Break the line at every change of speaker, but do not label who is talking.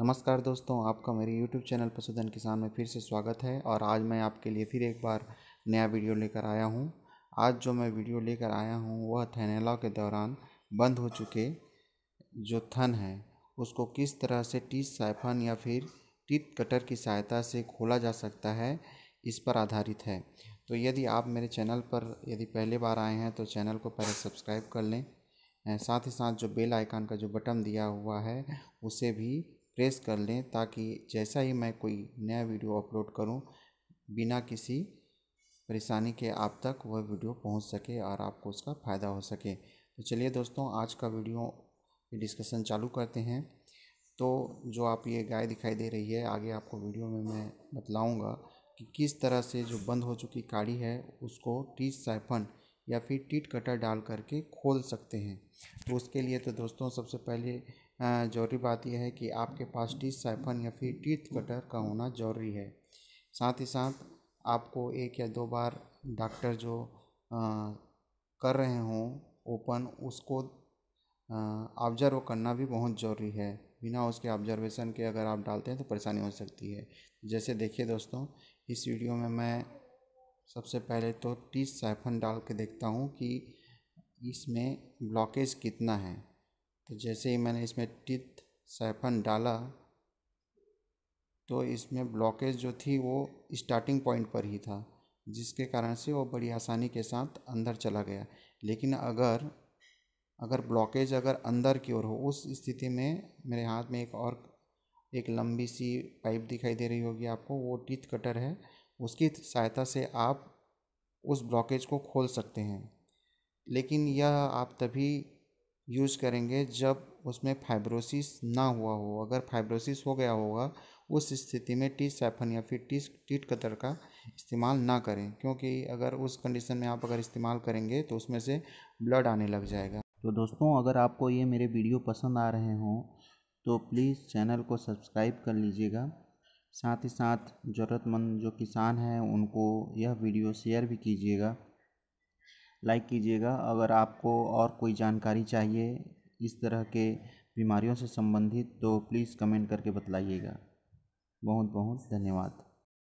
नमस्कार दोस्तों आपका मेरे YouTube चैनल पशुधन किसान में फिर से स्वागत है और आज मैं आपके लिए फिर एक बार नया वीडियो लेकर आया हूँ आज जो मैं वीडियो लेकर आया हूँ वह थैनैला के दौरान बंद हो चुके जो थन है उसको किस तरह से टीथ साइफन या फिर टीथ कटर की सहायता से खोला जा सकता है इस पर आधारित है तो यदि आप मेरे चैनल पर यदि पहली बार आए हैं तो चैनल को पहले सब्सक्राइब कर लें साथ ही साथ जो बेल आइकन का जो बटन दिया हुआ है उसे भी प्रेस कर लें ताकि जैसा ही मैं कोई नया वीडियो अपलोड करूं बिना किसी परेशानी के आप तक वह वीडियो पहुंच सके और आपको उसका फ़ायदा हो सके तो चलिए दोस्तों आज का वीडियो डिस्कशन चालू करते हैं तो जो आप ये गाय दिखाई दे रही है आगे आपको वीडियो में मैं बतलाऊँगा कि किस तरह से जो बंद हो चुकी गाड़ी है उसको टी साइफन या फिर टीट कटर डाल करके खोल सकते हैं तो उसके लिए तो दोस्तों सबसे पहले ज़रूरी बात यह है कि आपके पास टीट साइफन या फिर टीथ कटर का होना ज़रूरी है साथ ही साथ आपको एक या दो बार डॉक्टर जो आ, कर रहे हों ओपन उसको ऑब्जर्व करना भी बहुत ज़रूरी है बिना उसके ऑब्जर्वेशन के अगर आप डालते हैं तो परेशानी हो सकती है जैसे देखिए दोस्तों इस वीडियो में मैं सबसे पहले तो टी साइफन डाल के देखता हूँ कि इसमें ब्लॉकेज कितना है तो जैसे ही मैंने इसमें टीथ साइफन डाला तो इसमें ब्लॉकेज जो थी वो स्टार्टिंग पॉइंट पर ही था जिसके कारण से वो बड़ी आसानी के साथ अंदर चला गया लेकिन अगर अगर ब्लॉकेज अगर अंदर की ओर हो उस स्थिति में मेरे हाथ में एक और एक लंबी सी पाइप दिखाई दे रही होगी आपको वो टीथ कटर है उसकी सहायता से आप उस ब्लॉकेज को खोल सकते हैं लेकिन यह आप तभी यूज़ करेंगे जब उसमें फाइब्रोसिस ना हुआ हो अगर फाइब्रोसिस हो गया होगा उस स्थिति में टी सैफन या फिर टी टीट कतर का इस्तेमाल ना करें क्योंकि अगर उस कंडीशन में आप अगर इस्तेमाल करेंगे तो उसमें से ब्लड आने लग जाएगा तो दोस्तों अगर आपको ये मेरे वीडियो पसंद आ रहे हों तो प्लीज़ चैनल को सब्सक्राइब कर लीजिएगा साथ ही साथ ज़रूरतमंद जो किसान हैं उनको यह वीडियो शेयर भी कीजिएगा लाइक कीजिएगा अगर आपको और कोई जानकारी चाहिए इस तरह के बीमारियों से संबंधित तो प्लीज़ कमेंट करके बतलाइएगा बहुत बहुत धन्यवाद